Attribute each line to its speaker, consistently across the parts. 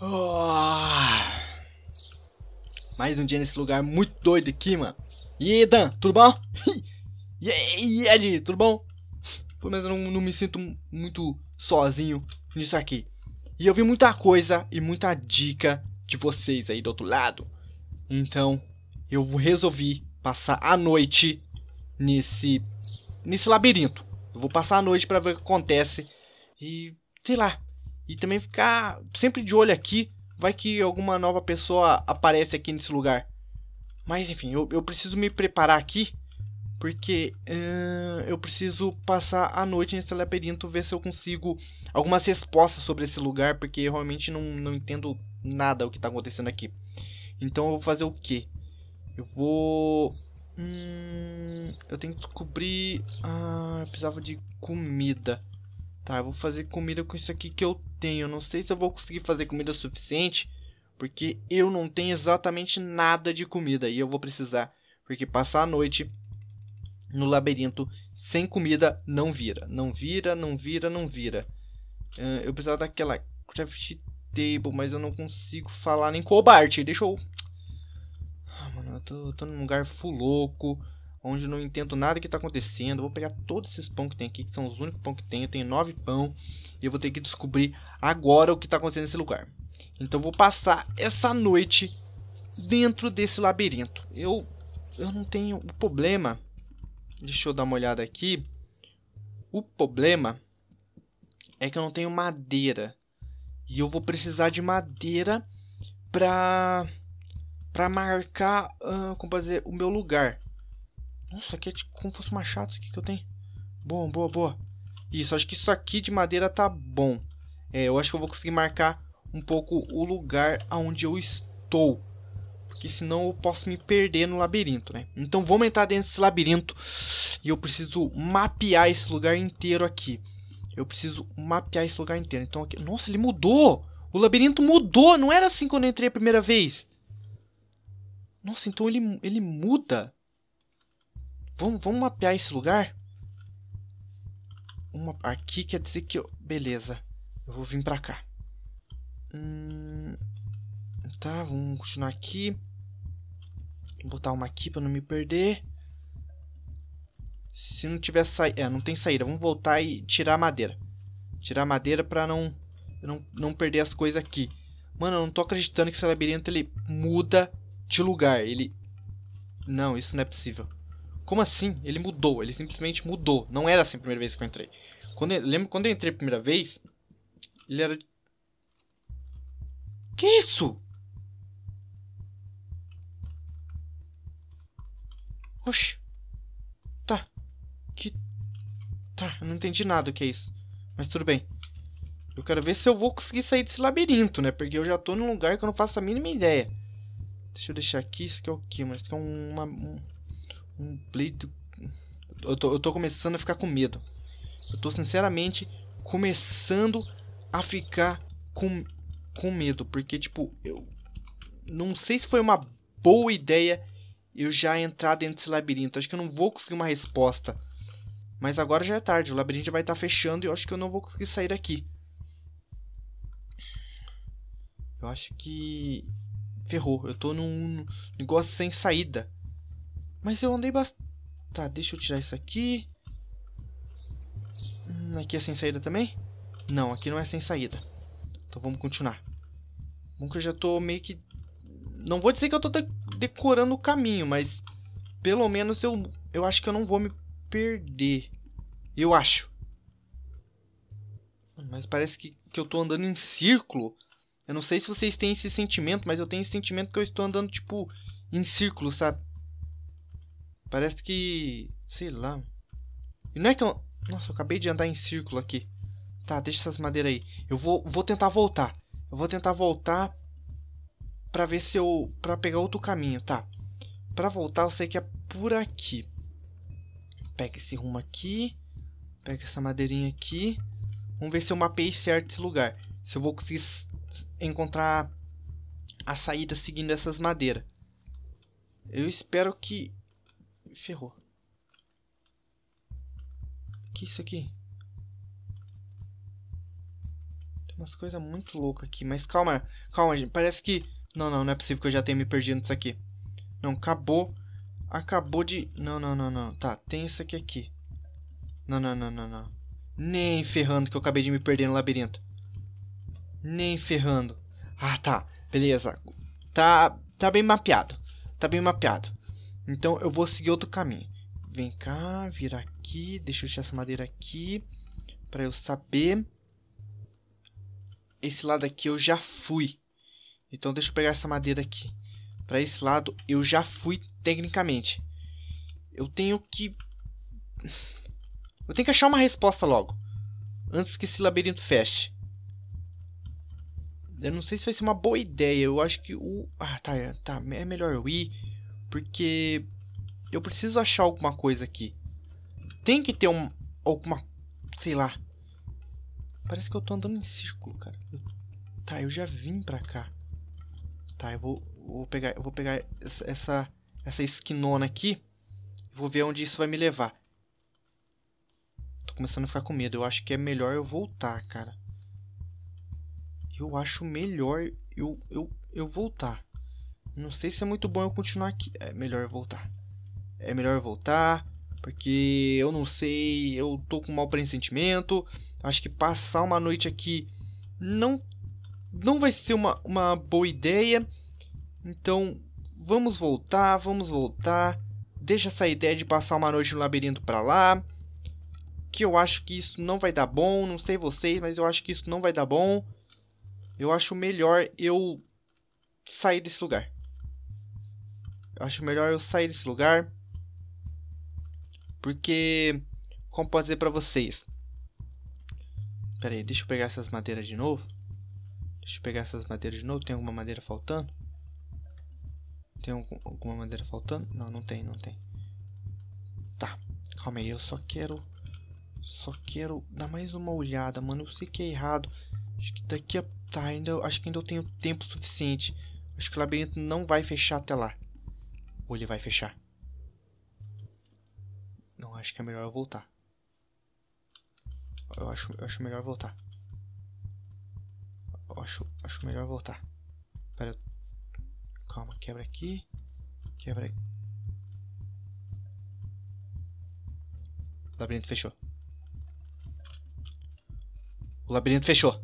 Speaker 1: Ah. Mais um dia nesse lugar muito doido aqui, mano. E aí, Dan, tudo bom? E aí, Ed, tudo bom? Pelo menos eu não, não me sinto muito sozinho nisso aqui. E eu vi muita coisa e muita dica de vocês aí do outro lado. Então, eu resolvi passar a noite nesse nesse labirinto. Eu vou passar a noite para ver o que acontece e sei lá, e também ficar sempre de olho aqui. Vai que alguma nova pessoa aparece aqui nesse lugar. Mas enfim, eu, eu preciso me preparar aqui. Porque eu preciso passar a noite nesse labirinto. Ver se eu consigo algumas respostas sobre esse lugar. Porque eu realmente não, não entendo nada o que está acontecendo aqui. Então eu vou fazer o quê? Eu vou... Hum, eu tenho que descobrir... Ah, eu precisava de comida. Tá, eu vou fazer comida com isso aqui que eu tenho. Não sei se eu vou conseguir fazer comida suficiente. Porque eu não tenho exatamente nada de comida. E eu vou precisar. Porque passar a noite no labirinto sem comida não vira. Não vira, não vira, não vira. Uh, eu precisava daquela craft table, mas eu não consigo falar nem cobalt. Deixa eu... Ah, mano, eu tô, tô num lugar full louco onde não entendo nada que está acontecendo. vou pegar todos esses pão que tem aqui, que são os únicos pão que tem. Eu tenho nove pão e eu vou ter que descobrir agora o que está acontecendo nesse lugar. Então eu vou passar essa noite dentro desse labirinto. Eu, eu não tenho o problema. Deixa eu dar uma olhada aqui. O problema é que eu não tenho madeira. E eu vou precisar de madeira pra, pra marcar uh, como fazer, o meu lugar. Nossa, aqui é tipo como fosse um machado isso aqui que eu tenho. Boa, boa, boa. Isso, acho que isso aqui de madeira tá bom. É, eu acho que eu vou conseguir marcar um pouco o lugar aonde eu estou. Porque senão eu posso me perder no labirinto, né? Então vamos entrar dentro desse labirinto. E eu preciso mapear esse lugar inteiro aqui. Eu preciso mapear esse lugar inteiro. Então aqui... Nossa, ele mudou! O labirinto mudou! Não era assim quando eu entrei a primeira vez. Nossa, então ele, ele muda. Vamos, vamos mapear esse lugar? Uma, aqui quer dizer que eu... Beleza. Eu vou vir pra cá. Hum, tá, vamos continuar aqui. Vou botar uma aqui pra não me perder. Se não tiver saída... É, não tem saída. Vamos voltar e tirar a madeira. Tirar a madeira pra não, não, não perder as coisas aqui. Mano, eu não tô acreditando que esse labirinto ele muda de lugar. Ele... Não, isso não é possível. Como assim? Ele mudou, ele simplesmente mudou. Não era assim a primeira vez que eu entrei. Quando eu, lembro quando eu entrei a primeira vez, ele era. Que isso? Oxi. Tá. Que. Tá, eu não entendi nada o que é isso. Mas tudo bem. Eu quero ver se eu vou conseguir sair desse labirinto, né? Porque eu já tô num lugar que eu não faço a mínima ideia. Deixa eu deixar aqui. Isso aqui é o quê, mano? Isso aqui é uma. Um pleito. Eu tô, eu tô começando a ficar com medo. Eu tô sinceramente começando a ficar com, com medo. Porque, tipo, eu não sei se foi uma boa ideia eu já entrar dentro desse labirinto. Acho que eu não vou conseguir uma resposta. Mas agora já é tarde, o labirinto já vai estar tá fechando e eu acho que eu não vou conseguir sair daqui. Eu acho que. Ferrou, eu tô num negócio sem saída. Mas eu andei bastante... Tá, deixa eu tirar isso aqui. Hum, aqui é sem saída também? Não, aqui não é sem saída. Então vamos continuar. Bom que eu já tô meio que... Não vou dizer que eu tô de decorando o caminho, mas... Pelo menos eu, eu acho que eu não vou me perder. Eu acho. Mas parece que, que eu tô andando em círculo. Eu não sei se vocês têm esse sentimento, mas eu tenho esse sentimento que eu estou andando, tipo, em círculo, sabe? Parece que. Sei lá. não é que eu. Nossa, eu acabei de andar em círculo aqui. Tá, deixa essas madeiras aí. Eu vou, vou tentar voltar. Eu vou tentar voltar pra ver se eu. pra pegar outro caminho, tá? Pra voltar, eu sei que é por aqui. Pega esse rumo aqui. Pega essa madeirinha aqui. Vamos ver se eu mapeei certo esse lugar. Se eu vou conseguir encontrar a saída seguindo essas madeiras. Eu espero que ferrou. Que isso aqui? Tem umas coisas muito loucas aqui. Mas calma, calma, gente. Parece que... Não, não, não é possível que eu já tenha me perdido nisso aqui. Não, acabou. Acabou de... Não, não, não, não. Tá, tem isso aqui aqui. Não, não, não, não, não. Nem ferrando que eu acabei de me perder no labirinto. Nem ferrando. Ah, tá. Beleza. Tá, tá bem mapeado. Tá bem mapeado. Então eu vou seguir outro caminho. Vem cá, virar aqui. Deixa eu tirar essa madeira aqui. Pra eu saber. Esse lado aqui eu já fui. Então deixa eu pegar essa madeira aqui. Pra esse lado eu já fui tecnicamente. Eu tenho que... Eu tenho que achar uma resposta logo. Antes que esse labirinto feche. Eu não sei se vai ser uma boa ideia. Eu acho que o... Ah, tá. É, tá é melhor eu ir porque eu preciso achar alguma coisa aqui. Tem que ter um, alguma. Sei lá. Parece que eu tô andando em círculo, cara. tá, eu já vim pra cá. Tá, eu vou, vou pegar, eu vou pegar essa, essa, essa esquinona aqui. Vou ver onde isso vai me levar. Tô começando a ficar com medo. Eu acho que é melhor eu voltar, cara. Eu acho melhor eu, eu, eu voltar. Não sei se é muito bom eu continuar aqui. É melhor voltar. É melhor voltar. Porque eu não sei. Eu tô com um mau pressentimento. Acho que passar uma noite aqui não, não vai ser uma, uma boa ideia. Então vamos voltar, vamos voltar. Deixa essa ideia de passar uma noite no labirinto pra lá. Que eu acho que isso não vai dar bom. Não sei vocês, mas eu acho que isso não vai dar bom. Eu acho melhor eu sair desse lugar. Eu acho melhor eu sair desse lugar. Porque, como posso dizer para vocês? Pera aí, deixa eu pegar essas madeiras de novo. Deixa eu pegar essas madeiras de novo. Tem alguma madeira faltando? Tem algum, alguma madeira faltando? Não, não tem, não tem. Tá, calma aí, eu só quero... Só quero dar mais uma olhada, mano. Eu sei que é errado. Acho que daqui a... Tá, ainda, acho que ainda eu tenho tempo suficiente. Acho que o labirinto não vai fechar até lá. Ou ele vai fechar? Não, acho que é melhor eu voltar. Eu acho, eu acho melhor voltar. Eu acho, acho melhor voltar. Pera. Calma, quebra aqui. Quebra aqui. O labirinto fechou. O labirinto fechou.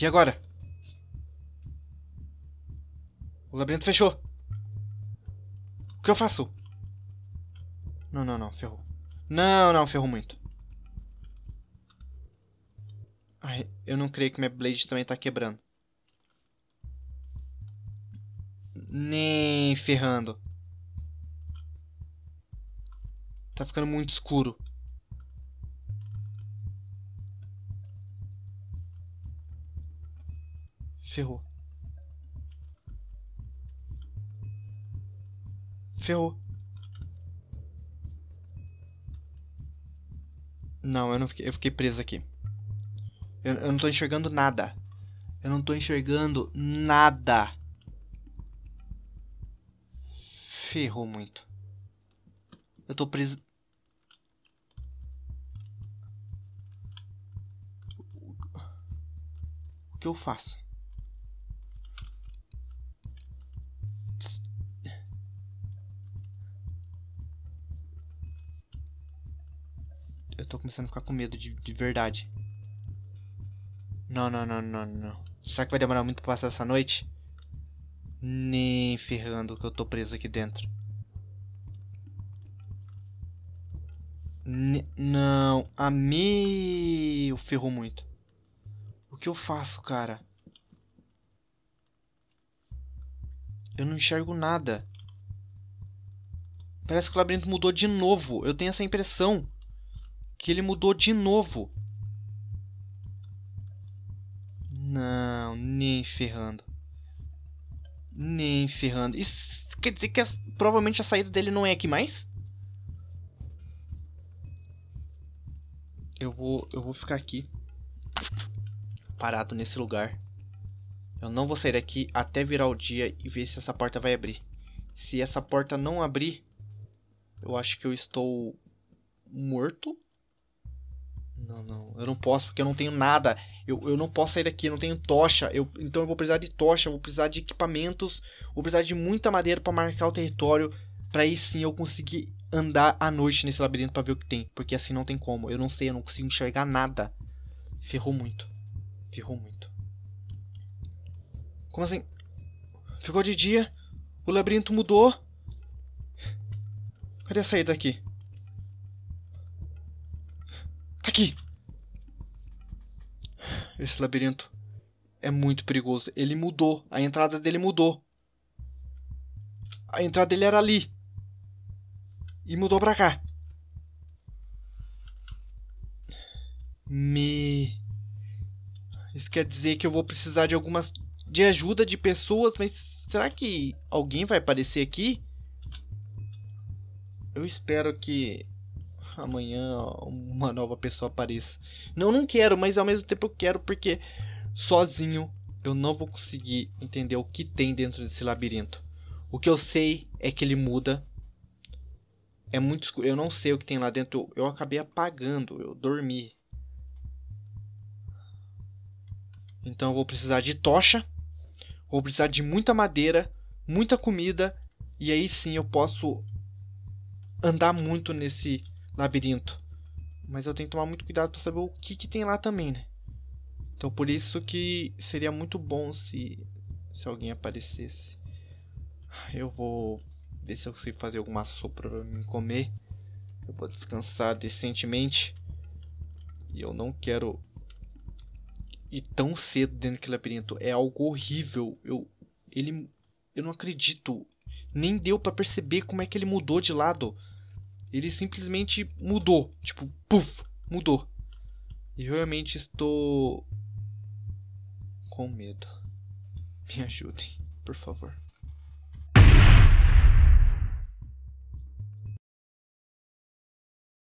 Speaker 1: E agora? O labirinto fechou. O que eu faço? Não, não, não, ferrou. Não, não, ferrou muito. Ai, eu não creio que minha blade também tá quebrando. Nem ferrando. Tá ficando muito escuro. Ferrou. Ferrou. Não, eu não fiquei, eu fiquei preso aqui. Eu, eu não tô enxergando nada. Eu não tô enxergando nada. Ferrou muito. Eu tô preso. O que eu faço? tô começando a ficar com medo de, de verdade. Não, não, não, não, não. Será que vai demorar muito pra passar essa noite? Nem ferrando que eu tô preso aqui dentro. N não, amei. Eu ferrou muito. O que eu faço, cara? Eu não enxergo nada. Parece que o labirinto mudou de novo. Eu tenho essa impressão que ele mudou de novo. Não, nem ferrando. Nem ferrando. Isso quer dizer que a, provavelmente a saída dele não é aqui mais? Eu vou, eu vou ficar aqui. Parado nesse lugar. Eu não vou sair daqui até virar o dia e ver se essa porta vai abrir. Se essa porta não abrir, eu acho que eu estou morto não, não, eu não posso porque eu não tenho nada. Eu, eu não posso sair daqui, eu não tenho tocha. Eu, então eu vou precisar de tocha, vou precisar de equipamentos, vou precisar de muita madeira para marcar o território. Pra aí sim eu conseguir andar à noite nesse labirinto para ver o que tem. Porque assim não tem como. Eu não sei, eu não consigo enxergar nada. Ferrou muito. Ferrou muito. Como assim? Ficou de dia, o labirinto mudou. Cadê a saída aqui? esse labirinto. É muito perigoso. Ele mudou. A entrada dele mudou. A entrada dele era ali. E mudou pra cá. Me. Isso quer dizer que eu vou precisar de algumas. de ajuda de pessoas, mas será que alguém vai aparecer aqui? Eu espero que amanhã uma nova pessoa apareça. Não, não quero, mas ao mesmo tempo eu quero porque sozinho eu não vou conseguir entender o que tem dentro desse labirinto. O que eu sei é que ele muda. É muito escuro. Eu não sei o que tem lá dentro. Eu, acabei apagando. Eu dormi. Então eu vou precisar de tocha. Vou precisar de muita madeira. Muita comida. E aí sim eu posso andar muito nesse labirinto. Mas eu tenho que tomar muito cuidado para saber o que, que tem lá também, né? Então por isso que seria muito bom se, se alguém aparecesse. Eu vou ver se eu consigo fazer alguma sopa para me comer. Eu vou descansar decentemente. E eu não quero ir tão cedo dentro daquele labirinto. É algo horrível. Eu ele eu não acredito. Nem deu para perceber como é que ele mudou de lado. Ele simplesmente mudou. Tipo, puf, mudou. E realmente estou com medo. Me ajudem, por favor.